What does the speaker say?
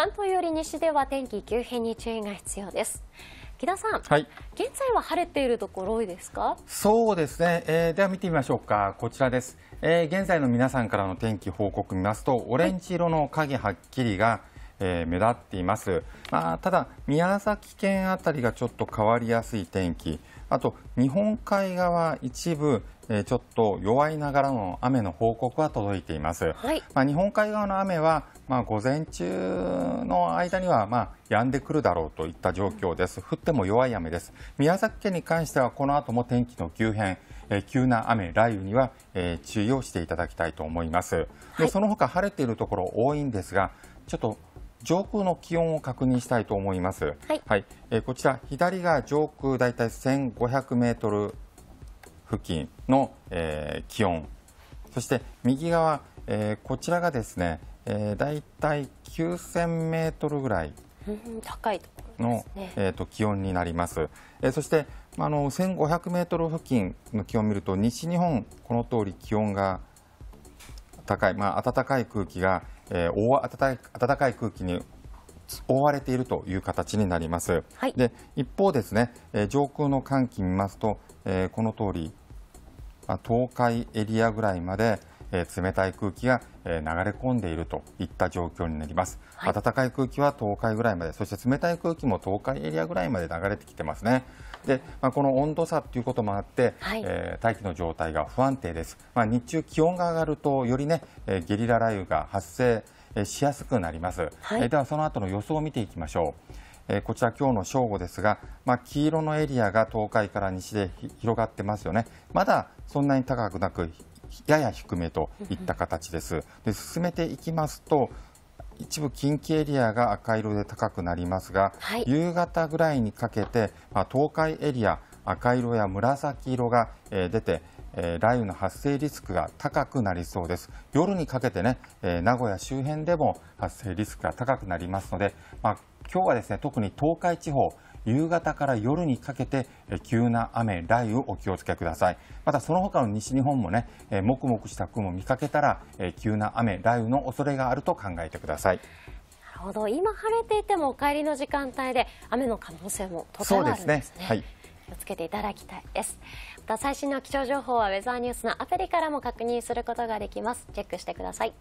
関東より西では天気急変に注意が必要です。木田さん、はい、現在は晴れているところ多いですかそうですね、えー、では見てみましょうかこちらです、えー、現在の皆さんからの天気報告見ますとオレンジ色の影はっきりが、はい、えー、目立っています、まあ、ただ宮崎県あたりがちょっと変わりやすい天気あと日本海側一部、えー、ちょっと弱いながらの雨の報告は届いています。はい、まあ、日本海側の雨は、まあ、午前中の間には、まあ、止んでくるだろうといった状況です。降っても弱い雨です。宮崎県に関しては、この後も天気の急変、えー、急な雨、雷雨には、えー、注意をしていただきたいと思います。はい、でその他晴れているところ多いんですが、ちょっと上空の気温を確認したいと思います。はい、はい、えー、こちら左が上空だいたい1500メートル付近の、え気温そして右側、えこちらがですね、えー、大体9000メートルぐらい高いところの、えー、と気温になります、えそして、まあ、の1500メートル付近の気温を見ると西日本この通り気温が高い、まあ、暖かい空気が、えー、暖かい空気に覆われているという形になります。はい、で一方ですね、えー、上空の寒気見ますと、えー、この通りま東海エリアぐらいまで、えー、冷たい空気が、えー、流れ込んでいるといった状況になります、はい、暖かい空気は東海ぐらいまでそして冷たい空気も東海エリアぐらいまで流れてきてますねで、まあ、この温度差ということもあって、はい、えー、大気の状態が不安定です、まあ、日中気温が上がるとよりね、えゲリラ雷雨が発生しやすくなります、はい、ではその後の予想を見ていきましょうえこちら今日の正午ですが、まあ、黄色のエリアが東海から西で広がってますよねまだそんなに高くなくやや低めといった形ですで進めていきますと一部近畿エリアが赤色で高くなりますが、はい、夕方ぐらいにかけて、まあ、東海エリア赤色や紫色が、え出てえー、雷雨の発生リスクが高くなりそうです。夜にかけてね、えー、名古屋周辺でも発生リスクが高くなりますので、まあ、今日はですね、特に東海地方、夕方から夜にかけて急な雨、雷雨お気をつけください。またその他の西日本もね、もくもくした雲見かけたら、急な雨、雷雨の恐れがあると考えてください。なるほど今晴れていてもお帰りの時間帯で雨の可能性もとてもあるんですね。そうですねはい気をつけていただきたいですまた最新の気象情報はウェザーニュースのアプリからも確認することができますチェックしてください